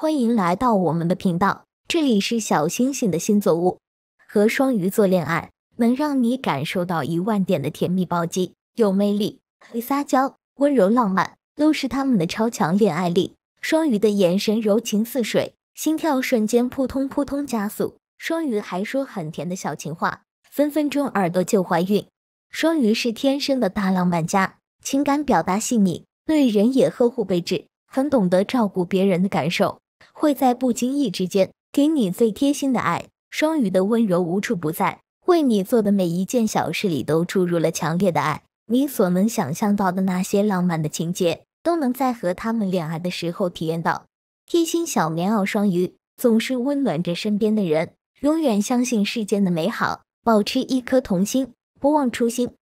欢迎来到我们的频道，这里是小星星的星座物。和双鱼座恋爱，能让你感受到一万点的甜蜜暴击。有魅力，会撒娇，温柔浪漫，都是他们的超强恋爱力。双鱼的眼神柔情似水，心跳瞬间扑通扑通加速。双鱼还说很甜的小情话，分分钟耳朵就怀孕。双鱼是天生的大浪漫家，情感表达细腻，对人也呵护备至，很懂得照顾别人的感受。会在不经意之间给你最贴心的爱。双鱼的温柔无处不在，为你做的每一件小事里都注入了强烈的爱。你所能想象到的那些浪漫的情节，都能在和他们恋爱的时候体验到。贴心小棉袄，双鱼总是温暖着身边的人，永远相信世间的美好，保持一颗童心，不忘初心。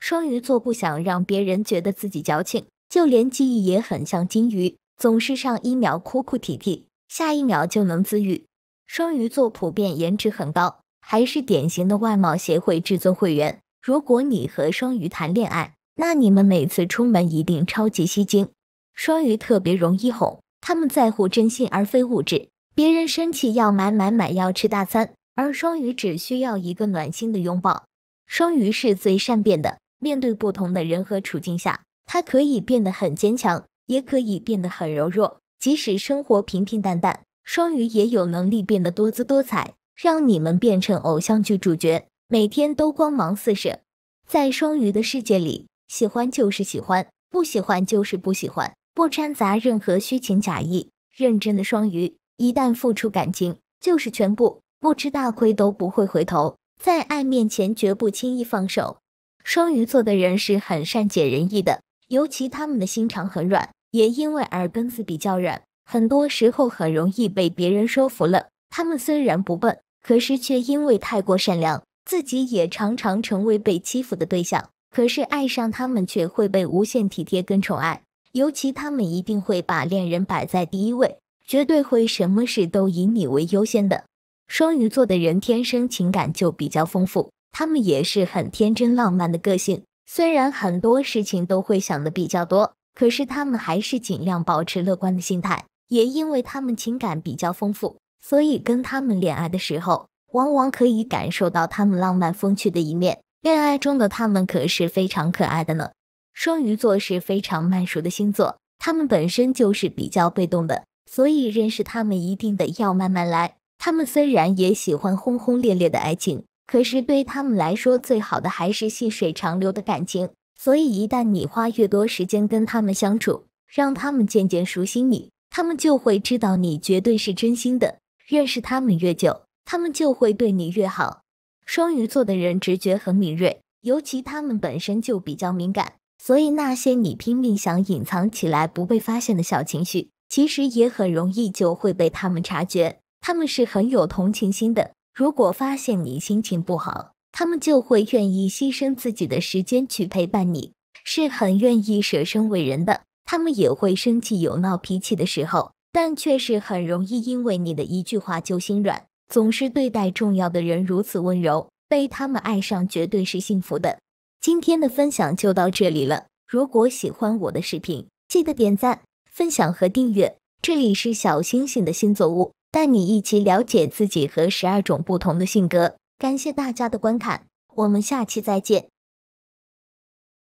双鱼座不想让别人觉得自己矫情，就连记忆也很像金鱼。总是上一秒哭哭啼啼，下一秒就能自愈。双鱼座普遍颜值很高，还是典型的外貌协会至尊会员。如果你和双鱼谈恋爱，那你们每次出门一定超级吸睛。双鱼特别容易哄，他们在乎真心而非物质。别人生气要买买买，要吃大餐，而双鱼只需要一个暖心的拥抱。双鱼是最善变的，面对不同的人和处境下，他可以变得很坚强。也可以变得很柔弱，即使生活平平淡淡，双鱼也有能力变得多姿多彩，让你们变成偶像剧主角，每天都光芒四射。在双鱼的世界里，喜欢就是喜欢，不喜欢就是不喜欢，不掺杂任何虚情假意。认真的双鱼，一旦付出感情，就是全部，不吃大亏都不会回头，在爱面前绝不轻易放手。双鱼座的人是很善解人意的，尤其他们的心肠很软。也因为耳根子比较软，很多时候很容易被别人说服了。他们虽然不笨，可是却因为太过善良，自己也常常成为被欺负的对象。可是爱上他们却会被无限体贴跟宠爱，尤其他们一定会把恋人摆在第一位，绝对会什么事都以你为优先的。双鱼座的人天生情感就比较丰富，他们也是很天真浪漫的个性，虽然很多事情都会想的比较多。可是他们还是尽量保持乐观的心态，也因为他们情感比较丰富，所以跟他们恋爱的时候，往往可以感受到他们浪漫风趣的一面。恋爱中的他们可是非常可爱的呢。双鱼座是非常慢熟的星座，他们本身就是比较被动的，所以认识他们一定得要慢慢来。他们虽然也喜欢轰轰烈烈的爱情，可是对他们来说，最好的还是细水长流的感情。所以，一旦你花越多时间跟他们相处，让他们渐渐熟悉你，他们就会知道你绝对是真心的。认识他们越久，他们就会对你越好。双鱼座的人直觉很敏锐，尤其他们本身就比较敏感，所以那些你拼命想隐藏起来不被发现的小情绪，其实也很容易就会被他们察觉。他们是很有同情心的，如果发现你心情不好。他们就会愿意牺牲自己的时间去陪伴你，是很愿意舍身为人的。他们也会生气，有闹脾气的时候，但却是很容易因为你的一句话就心软，总是对待重要的人如此温柔，被他们爱上绝对是幸福的。今天的分享就到这里了，如果喜欢我的视频，记得点赞、分享和订阅。这里是小星星的星座屋，带你一起了解自己和十二种不同的性格。感谢大家的观看，我们下期再见。